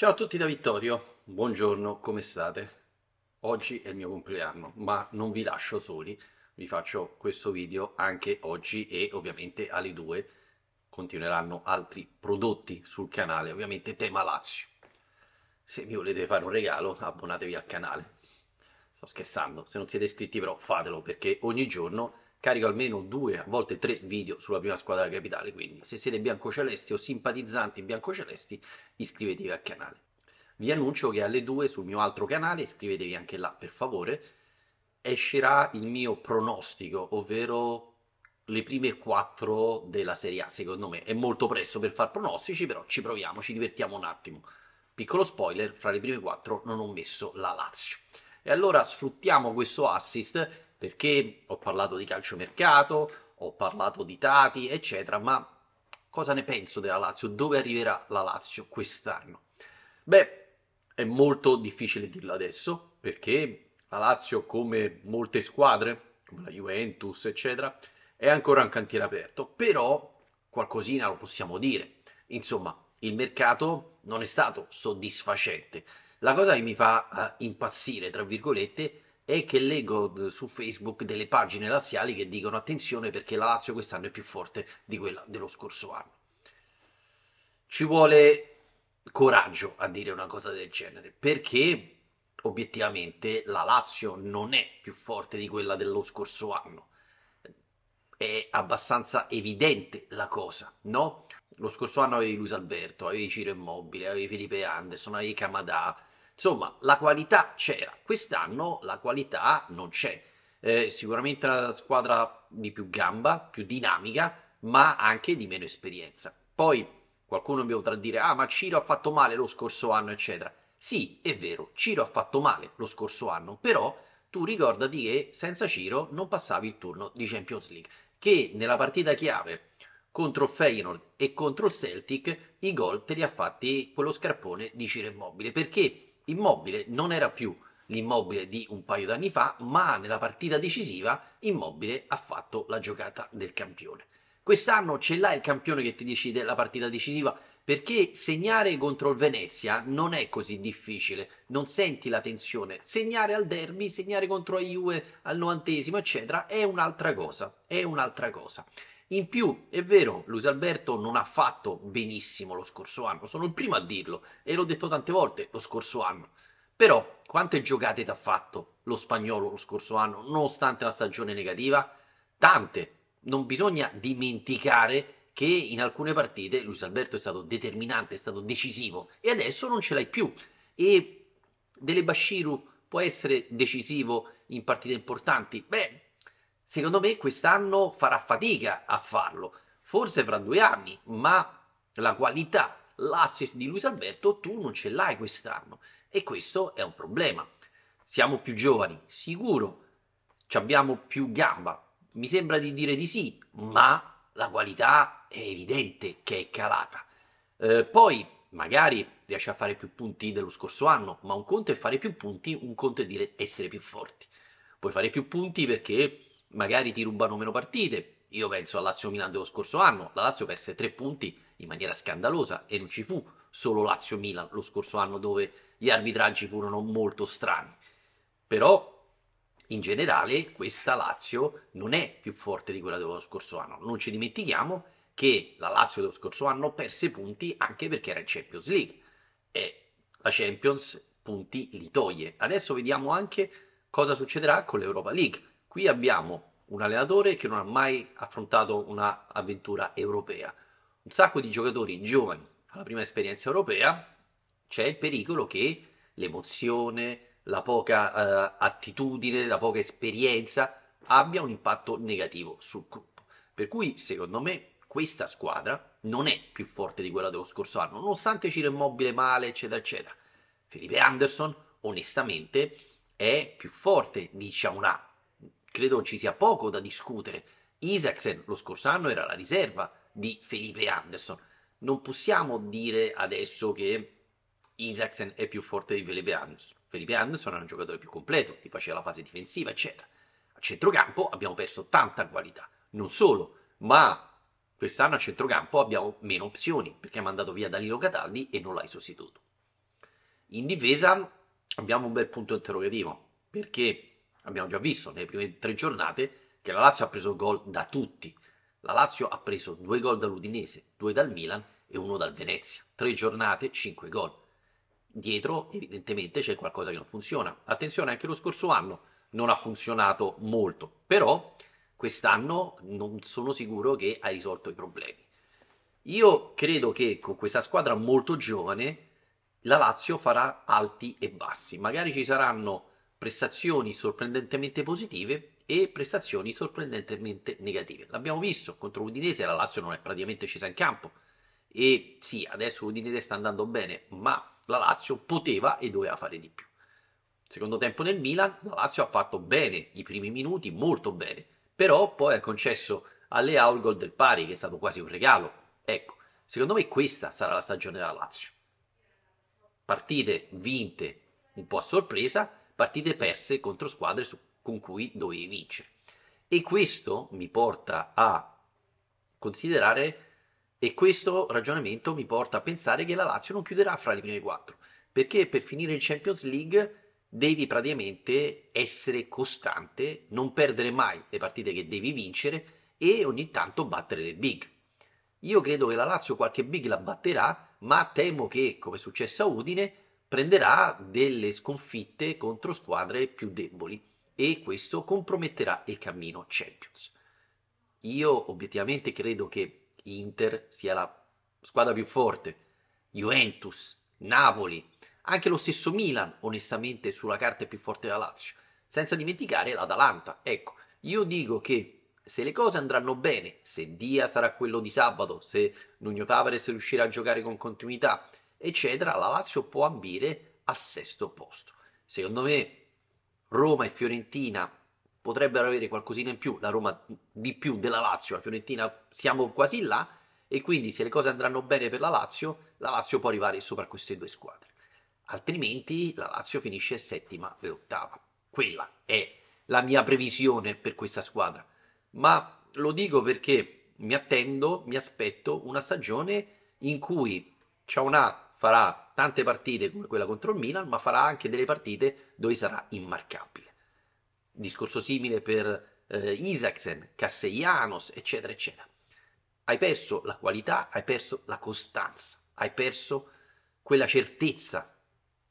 Ciao a tutti da Vittorio, buongiorno, come state? Oggi è il mio compleanno, ma non vi lascio soli, vi faccio questo video anche oggi e ovviamente alle 2 continueranno altri prodotti sul canale, ovviamente tema Lazio. Se mi volete fare un regalo abbonatevi al canale. Sto scherzando, se non siete iscritti però fatelo perché ogni giorno carico almeno due, a volte tre video sulla prima squadra della capitale, quindi se siete biancocelesti o simpatizzanti biancocelesti iscrivetevi al canale. Vi annuncio che alle 2 sul mio altro canale, iscrivetevi anche là per favore, escerà il mio pronostico, ovvero le prime quattro della Serie A. Secondo me è molto presto per far pronostici, però ci proviamo, ci divertiamo un attimo. Piccolo spoiler, fra le prime quattro non ho messo la Lazio. E allora sfruttiamo questo assist perché ho parlato di calciomercato, ho parlato di Tati, eccetera, ma cosa ne penso della Lazio? Dove arriverà la Lazio quest'anno? Beh, è molto difficile dirlo adesso, perché la Lazio, come molte squadre, come la Juventus, eccetera, è ancora un cantiere aperto, però qualcosina lo possiamo dire. Insomma, il mercato non è stato soddisfacente. La cosa che mi fa uh, impazzire, tra virgolette, è che leggo su Facebook delle pagine laziali che dicono attenzione perché la Lazio quest'anno è più forte di quella dello scorso anno. Ci vuole coraggio a dire una cosa del genere, perché obiettivamente la Lazio non è più forte di quella dello scorso anno. È abbastanza evidente la cosa, no? Lo scorso anno avevi Luis Alberto, avevi Ciro Immobile, avevi Felipe Anderson, avevi Camadà, Insomma, la qualità c'era. Quest'anno la qualità non c'è. Eh, sicuramente una squadra di più gamba, più dinamica, ma anche di meno esperienza. Poi qualcuno mi potrà dire: Ah, ma Ciro ha fatto male lo scorso anno, eccetera. Sì, è vero, Ciro ha fatto male lo scorso anno, però tu ricordati che senza Ciro non passavi il turno di Champions League, che nella partita chiave contro il Feyenoord e contro il Celtic i gol te li ha fatti quello scarpone di Ciro Immobile, perché Immobile non era più l'immobile di un paio d'anni fa, ma nella partita decisiva Immobile ha fatto la giocata del campione. Quest'anno ce l'ha il campione che ti decide la partita decisiva perché segnare contro il Venezia non è così difficile, non senti la tensione. Segnare al derby, segnare contro la Juve al novantesimo, eccetera, è un'altra cosa, è un'altra cosa. In più, è vero, Luis Alberto non ha fatto benissimo lo scorso anno, sono il primo a dirlo e l'ho detto tante volte lo scorso anno. Però, quante giocate ti ha fatto lo spagnolo lo scorso anno, nonostante la stagione negativa? Tante. Non bisogna dimenticare che in alcune partite Luis Alberto è stato determinante, è stato decisivo e adesso non ce l'hai più. E Dele Bashiru può essere decisivo in partite importanti? Beh, Secondo me quest'anno farà fatica a farlo, forse fra due anni, ma la qualità, l'assist di Luis Alberto tu non ce l'hai quest'anno e questo è un problema. Siamo più giovani, sicuro, abbiamo più gamba, mi sembra di dire di sì, ma la qualità è evidente che è calata. Eh, poi magari riesce a fare più punti dello scorso anno, ma un conto è fare più punti, un conto è dire essere più forti. Puoi fare più punti perché magari ti rubano meno partite. Io penso a Lazio-Milan dello scorso anno, la Lazio perse tre punti in maniera scandalosa e non ci fu solo Lazio-Milan lo scorso anno dove gli arbitraggi furono molto strani. Però in generale questa Lazio non è più forte di quella dello scorso anno. Non ci dimentichiamo che la Lazio dello scorso anno perse punti anche perché era in Champions League e la Champions punti li toglie. Adesso vediamo anche cosa succederà con l'Europa League Qui abbiamo un allenatore che non ha mai affrontato un'avventura europea, un sacco di giocatori giovani alla prima esperienza europea, c'è il pericolo che l'emozione, la poca eh, attitudine, la poca esperienza abbia un impatto negativo sul gruppo. Per cui, secondo me, questa squadra non è più forte di quella dello scorso anno, nonostante Ciro Immobile male, eccetera, eccetera. Felipe Anderson, onestamente, è più forte di Ciaunà, credo ci sia poco da discutere. Isaacsen lo scorso anno era la riserva di Felipe Anderson. Non possiamo dire adesso che Isaacsen è più forte di Felipe Anderson. Felipe Anderson era un giocatore più completo, ti faceva la fase difensiva, eccetera. A centrocampo abbiamo perso tanta qualità, non solo, ma quest'anno a centrocampo abbiamo meno opzioni perché ha mandato via Danilo Cataldi e non l'hai sostituito. In difesa abbiamo un bel punto interrogativo perché Abbiamo già visto nelle prime tre giornate che la Lazio ha preso gol da tutti. La Lazio ha preso due gol dall'Udinese, due dal Milan e uno dal Venezia. Tre giornate, cinque gol. Dietro, evidentemente, c'è qualcosa che non funziona. Attenzione, anche lo scorso anno non ha funzionato molto, però quest'anno non sono sicuro che hai risolto i problemi. Io credo che con questa squadra molto giovane la Lazio farà alti e bassi. Magari ci saranno prestazioni sorprendentemente positive e prestazioni sorprendentemente negative. L'abbiamo visto contro l'Udinese, la Lazio non è praticamente scesa in campo e sì, adesso l'Udinese sta andando bene, ma la Lazio poteva e doveva fare di più. Secondo tempo nel Milan, la Lazio ha fatto bene i primi minuti, molto bene, però poi ha concesso alle Aul gol del pari, che è stato quasi un regalo. Ecco, secondo me questa sarà la stagione della Lazio. Partite vinte un po' a sorpresa, partite perse contro squadre su, con cui dovevi vincere. E questo mi porta a considerare, e questo ragionamento mi porta a pensare che la Lazio non chiuderà fra le prime quattro, perché per finire in Champions League devi praticamente essere costante, non perdere mai le partite che devi vincere e ogni tanto battere le big. Io credo che la Lazio qualche big la batterà, ma temo che, come è successo a Udine, prenderà delle sconfitte contro squadre più deboli e questo comprometterà il cammino Champions. Io obiettivamente credo che Inter sia la squadra più forte, Juventus, Napoli, anche lo stesso Milan onestamente sulla carta è più forte della Lazio, senza dimenticare l'Atalanta. Ecco, io dico che se le cose andranno bene, se Dia sarà quello di sabato, se Nuno Tavares riuscirà a giocare con continuità, eccetera, la Lazio può ambire al sesto posto. Secondo me Roma e Fiorentina potrebbero avere qualcosina in più, la Roma di più della Lazio, la Fiorentina siamo quasi là e quindi se le cose andranno bene per la Lazio, la Lazio può arrivare sopra queste due squadre. Altrimenti la Lazio finisce settima e ottava. Quella è la mia previsione per questa squadra. Ma lo dico perché mi attendo, mi aspetto una stagione in cui c'è una farà tante partite come quella contro il Milan, ma farà anche delle partite dove sarà immarcabile. Discorso simile per eh, Isaacsen, Castellanos, eccetera, eccetera. Hai perso la qualità, hai perso la costanza, hai perso quella certezza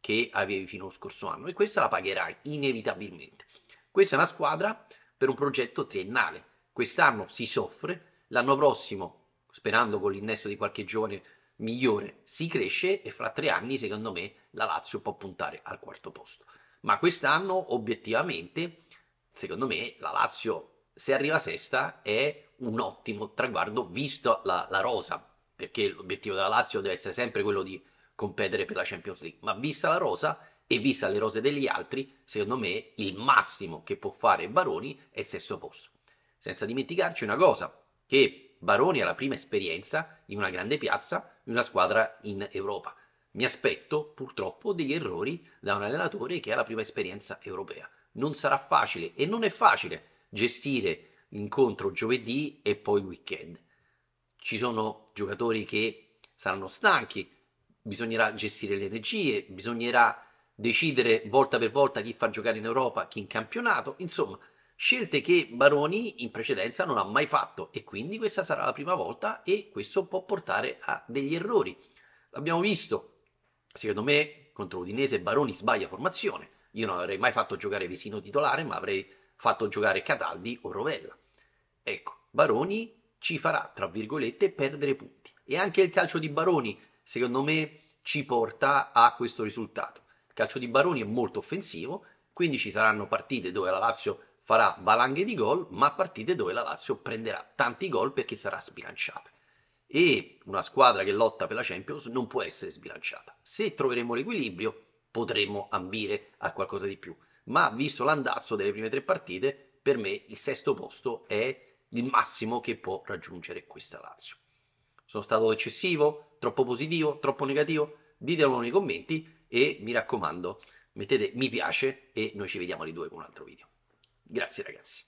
che avevi fino allo scorso anno e questa la pagherai inevitabilmente. Questa è una squadra per un progetto triennale. Quest'anno si soffre, l'anno prossimo, sperando con l'innesto di qualche giovane migliore si cresce e fra tre anni, secondo me, la Lazio può puntare al quarto posto. Ma quest'anno, obiettivamente, secondo me, la Lazio, se arriva sesta, è un ottimo traguardo visto la, la rosa, perché l'obiettivo della Lazio deve essere sempre quello di competere per la Champions League. Ma vista la rosa e vista le rose degli altri, secondo me il massimo che può fare Baroni è il sesto posto. Senza dimenticarci una cosa, che Baroni ha la prima esperienza in una grande piazza, di una squadra in Europa. Mi aspetto purtroppo degli errori da un allenatore che ha la prima esperienza europea. Non sarà facile e non è facile gestire l'incontro giovedì e poi weekend. Ci sono giocatori che saranno stanchi, bisognerà gestire le energie, bisognerà decidere volta per volta chi far giocare in Europa, chi in campionato, insomma scelte che Baroni in precedenza non ha mai fatto e quindi questa sarà la prima volta e questo può portare a degli errori. L'abbiamo visto, secondo me contro Udinese Baroni sbaglia formazione, io non avrei mai fatto giocare Vesino titolare ma avrei fatto giocare Cataldi o Rovella. Ecco, Baroni ci farà, tra virgolette, perdere punti e anche il calcio di Baroni, secondo me, ci porta a questo risultato. Il calcio di Baroni è molto offensivo, quindi ci saranno partite dove la Lazio farà valanghe di gol, ma partite dove la Lazio prenderà tanti gol perché sarà sbilanciata. E una squadra che lotta per la Champions non può essere sbilanciata. Se troveremo l'equilibrio, potremmo ambire a qualcosa di più. Ma visto l'andazzo delle prime tre partite, per me il sesto posto è il massimo che può raggiungere questa Lazio. Sono stato eccessivo? Troppo positivo? Troppo negativo? Ditelo nei commenti e mi raccomando, mettete mi piace e noi ci vediamo alle due con un altro video. Grazie ragazzi.